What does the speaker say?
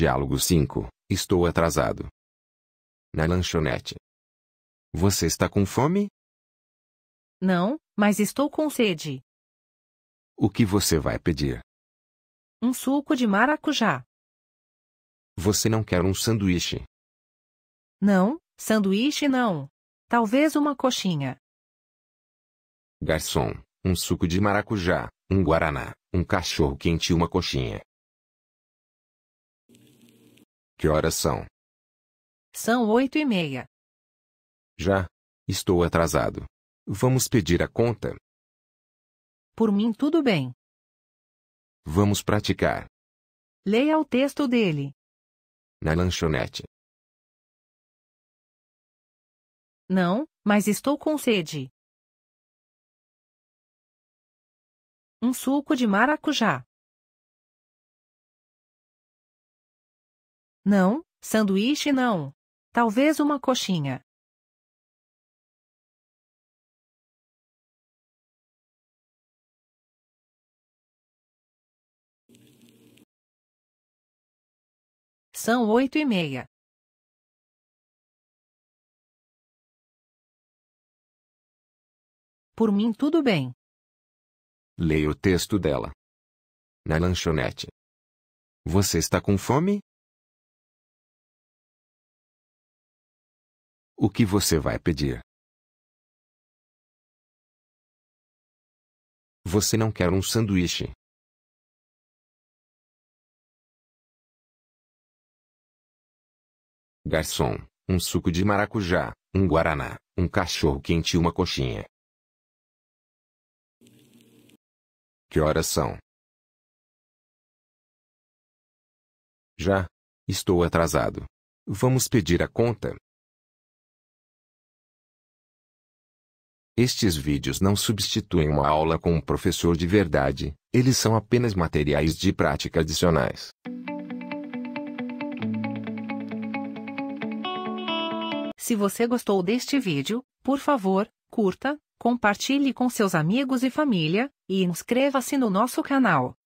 Diálogo 5. Estou atrasado. Na lanchonete. Você está com fome? Não, mas estou com sede. O que você vai pedir? Um suco de maracujá. Você não quer um sanduíche? Não, sanduíche não. Talvez uma coxinha. Garçom, um suco de maracujá, um guaraná, um cachorro quente e uma coxinha. Que horas são? São oito e meia. Já. Estou atrasado. Vamos pedir a conta? Por mim, tudo bem. Vamos praticar. Leia o texto dele. Na lanchonete. Não, mas estou com sede. Um suco de maracujá. Não, sanduíche não. Talvez uma coxinha. São oito e meia. Por mim, tudo bem. Leia o texto dela. Na lanchonete. Você está com fome? O que você vai pedir? Você não quer um sanduíche? Garçom, um suco de maracujá, um guaraná, um cachorro quente e uma coxinha. Que horas são? Já. Estou atrasado. Vamos pedir a conta? Estes vídeos não substituem uma aula com um professor de verdade, eles são apenas materiais de prática adicionais. Se você gostou deste vídeo, por favor, curta, compartilhe com seus amigos e família, e inscreva-se no nosso canal.